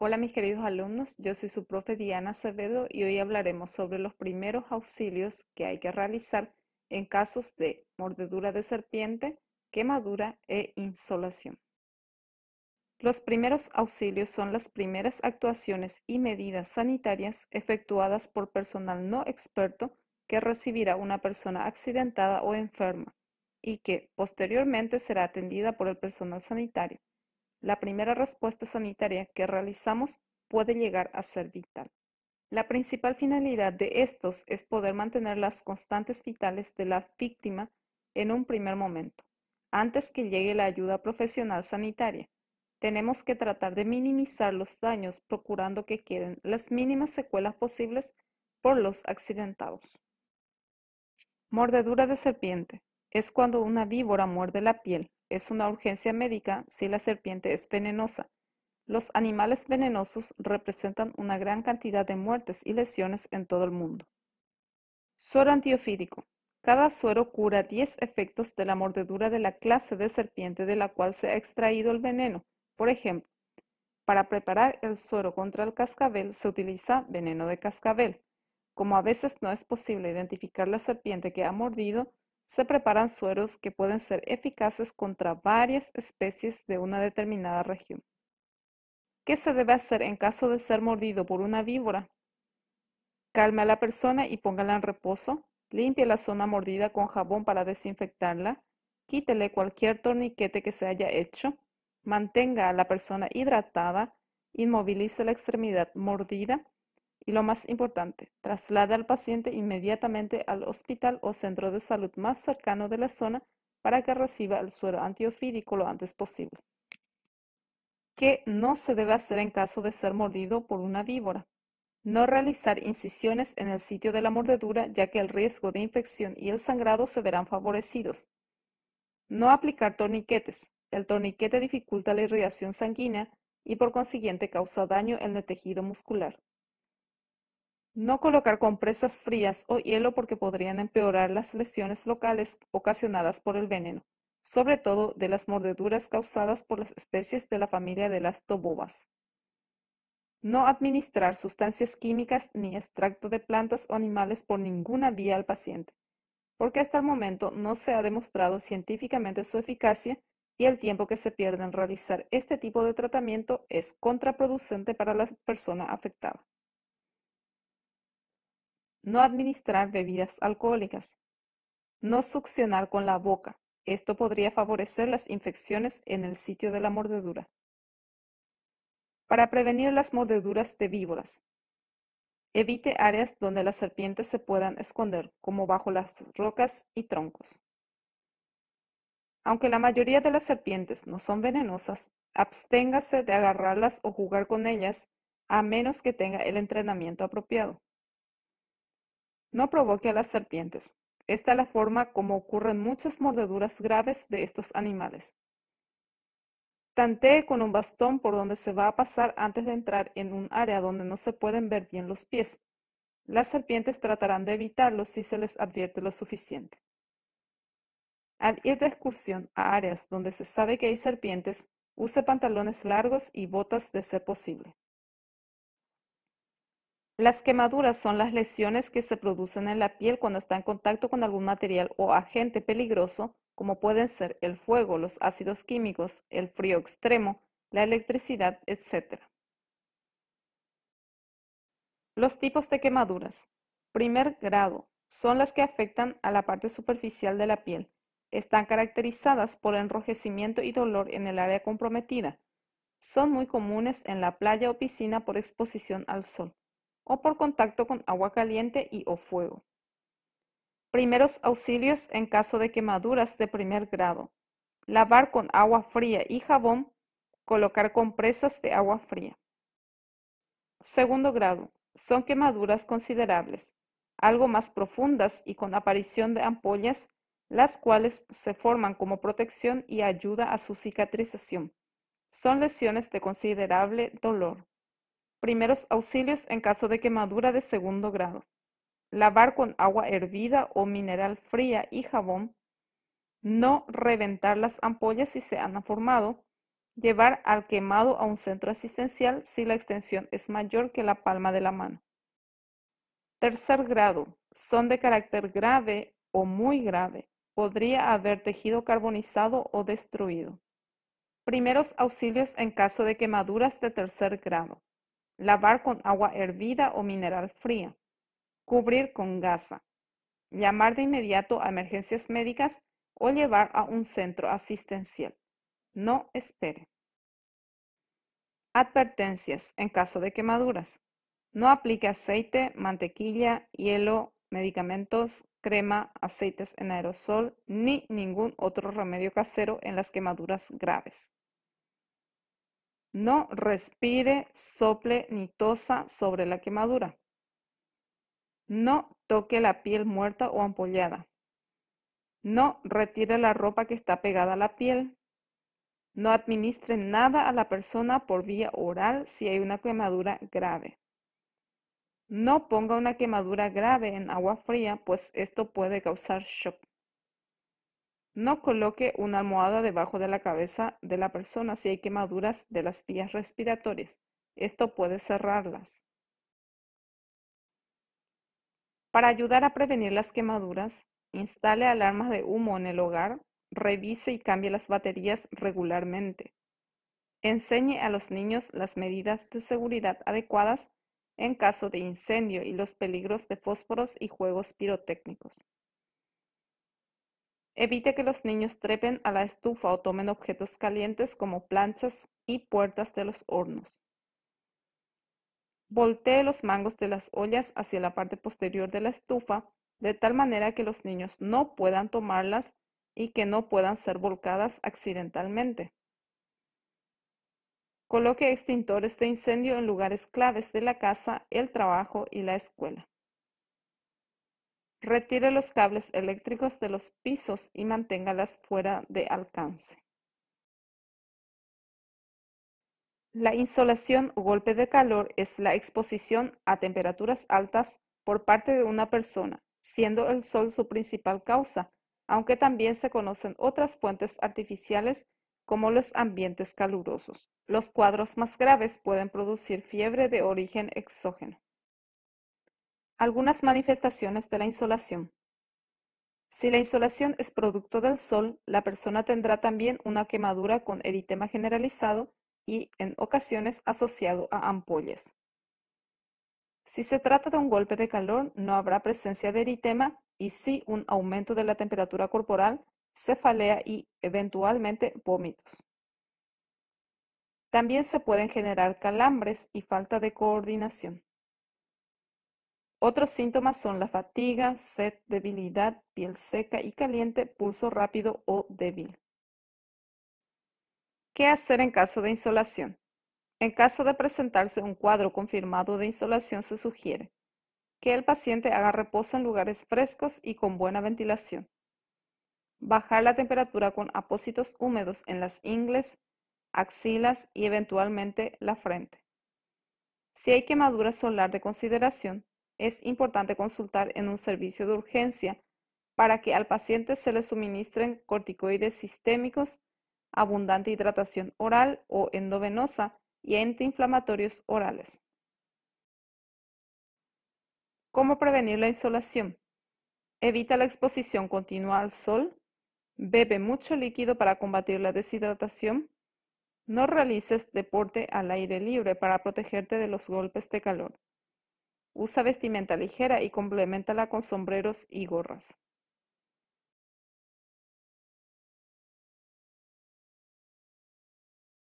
Hola mis queridos alumnos, yo soy su profe Diana Acevedo y hoy hablaremos sobre los primeros auxilios que hay que realizar en casos de mordedura de serpiente, quemadura e insolación. Los primeros auxilios son las primeras actuaciones y medidas sanitarias efectuadas por personal no experto que recibirá una persona accidentada o enferma y que posteriormente será atendida por el personal sanitario la primera respuesta sanitaria que realizamos puede llegar a ser vital. La principal finalidad de estos es poder mantener las constantes vitales de la víctima en un primer momento, antes que llegue la ayuda profesional sanitaria. Tenemos que tratar de minimizar los daños procurando que queden las mínimas secuelas posibles por los accidentados. Mordedura de serpiente. Es cuando una víbora muerde la piel, es una urgencia médica si la serpiente es venenosa. Los animales venenosos representan una gran cantidad de muertes y lesiones en todo el mundo. Suero antiofídico. Cada suero cura 10 efectos de la mordedura de la clase de serpiente de la cual se ha extraído el veneno. Por ejemplo, para preparar el suero contra el cascabel se utiliza veneno de cascabel. Como a veces no es posible identificar la serpiente que ha mordido, se preparan sueros que pueden ser eficaces contra varias especies de una determinada región. ¿Qué se debe hacer en caso de ser mordido por una víbora? Calme a la persona y póngala en reposo. Limpie la zona mordida con jabón para desinfectarla. Quítele cualquier torniquete que se haya hecho. Mantenga a la persona hidratada. Inmovilice la extremidad mordida y lo más importante, traslade al paciente inmediatamente al hospital o centro de salud más cercano de la zona para que reciba el suero antiofídico lo antes posible. ¿Qué no se debe hacer en caso de ser mordido por una víbora? No realizar incisiones en el sitio de la mordedura ya que el riesgo de infección y el sangrado se verán favorecidos. No aplicar torniquetes. El torniquete dificulta la irrigación sanguínea y por consiguiente causa daño en el tejido muscular. No colocar compresas frías o hielo porque podrían empeorar las lesiones locales ocasionadas por el veneno, sobre todo de las mordeduras causadas por las especies de la familia de las tobobas. No administrar sustancias químicas ni extracto de plantas o animales por ninguna vía al paciente, porque hasta el momento no se ha demostrado científicamente su eficacia y el tiempo que se pierde en realizar este tipo de tratamiento es contraproducente para la persona afectada. No administrar bebidas alcohólicas. No succionar con la boca. Esto podría favorecer las infecciones en el sitio de la mordedura. Para prevenir las mordeduras de víboras. Evite áreas donde las serpientes se puedan esconder, como bajo las rocas y troncos. Aunque la mayoría de las serpientes no son venenosas, absténgase de agarrarlas o jugar con ellas a menos que tenga el entrenamiento apropiado. No provoque a las serpientes. Esta es la forma como ocurren muchas mordeduras graves de estos animales. Tantee con un bastón por donde se va a pasar antes de entrar en un área donde no se pueden ver bien los pies. Las serpientes tratarán de evitarlo si se les advierte lo suficiente. Al ir de excursión a áreas donde se sabe que hay serpientes, use pantalones largos y botas de ser posible. Las quemaduras son las lesiones que se producen en la piel cuando está en contacto con algún material o agente peligroso, como pueden ser el fuego, los ácidos químicos, el frío extremo, la electricidad, etc. Los tipos de quemaduras. Primer grado. Son las que afectan a la parte superficial de la piel. Están caracterizadas por enrojecimiento y dolor en el área comprometida. Son muy comunes en la playa o piscina por exposición al sol o por contacto con agua caliente y o fuego. Primeros auxilios en caso de quemaduras de primer grado. Lavar con agua fría y jabón. Colocar compresas de agua fría. Segundo grado. Son quemaduras considerables, algo más profundas y con aparición de ampollas, las cuales se forman como protección y ayuda a su cicatrización. Son lesiones de considerable dolor. Primeros auxilios en caso de quemadura de segundo grado. Lavar con agua hervida o mineral fría y jabón. No reventar las ampollas si se han formado. Llevar al quemado a un centro asistencial si la extensión es mayor que la palma de la mano. Tercer grado. Son de carácter grave o muy grave. Podría haber tejido carbonizado o destruido. Primeros auxilios en caso de quemaduras de tercer grado lavar con agua hervida o mineral fría, cubrir con gasa, llamar de inmediato a emergencias médicas o llevar a un centro asistencial. No espere. Advertencias en caso de quemaduras. No aplique aceite, mantequilla, hielo, medicamentos, crema, aceites en aerosol ni ningún otro remedio casero en las quemaduras graves. No respire, sople ni tosa sobre la quemadura. No toque la piel muerta o ampollada. No retire la ropa que está pegada a la piel. No administre nada a la persona por vía oral si hay una quemadura grave. No ponga una quemadura grave en agua fría, pues esto puede causar shock. No coloque una almohada debajo de la cabeza de la persona si hay quemaduras de las vías respiratorias. Esto puede cerrarlas. Para ayudar a prevenir las quemaduras, instale alarmas de humo en el hogar, revise y cambie las baterías regularmente. Enseñe a los niños las medidas de seguridad adecuadas en caso de incendio y los peligros de fósforos y juegos pirotécnicos. Evite que los niños trepen a la estufa o tomen objetos calientes como planchas y puertas de los hornos. Voltee los mangos de las ollas hacia la parte posterior de la estufa de tal manera que los niños no puedan tomarlas y que no puedan ser volcadas accidentalmente. Coloque extintores de incendio en lugares claves de la casa, el trabajo y la escuela. Retire los cables eléctricos de los pisos y manténgalas fuera de alcance. La insolación o golpe de calor es la exposición a temperaturas altas por parte de una persona, siendo el sol su principal causa, aunque también se conocen otras fuentes artificiales como los ambientes calurosos. Los cuadros más graves pueden producir fiebre de origen exógeno. Algunas manifestaciones de la insolación. Si la insolación es producto del sol, la persona tendrá también una quemadura con eritema generalizado y, en ocasiones, asociado a ampollas. Si se trata de un golpe de calor, no habrá presencia de eritema y sí un aumento de la temperatura corporal, cefalea y, eventualmente, vómitos. También se pueden generar calambres y falta de coordinación. Otros síntomas son la fatiga, sed, debilidad, piel seca y caliente, pulso rápido o débil. ¿Qué hacer en caso de insolación? En caso de presentarse un cuadro confirmado de insolación, se sugiere que el paciente haga reposo en lugares frescos y con buena ventilación. Bajar la temperatura con apósitos húmedos en las ingles, axilas y eventualmente la frente. Si hay quemadura solar de consideración, es importante consultar en un servicio de urgencia para que al paciente se le suministren corticoides sistémicos, abundante hidratación oral o endovenosa y antiinflamatorios orales. ¿Cómo prevenir la insolación? Evita la exposición continua al sol, bebe mucho líquido para combatir la deshidratación, no realices deporte al aire libre para protegerte de los golpes de calor. Usa vestimenta ligera y complementala con sombreros y gorras.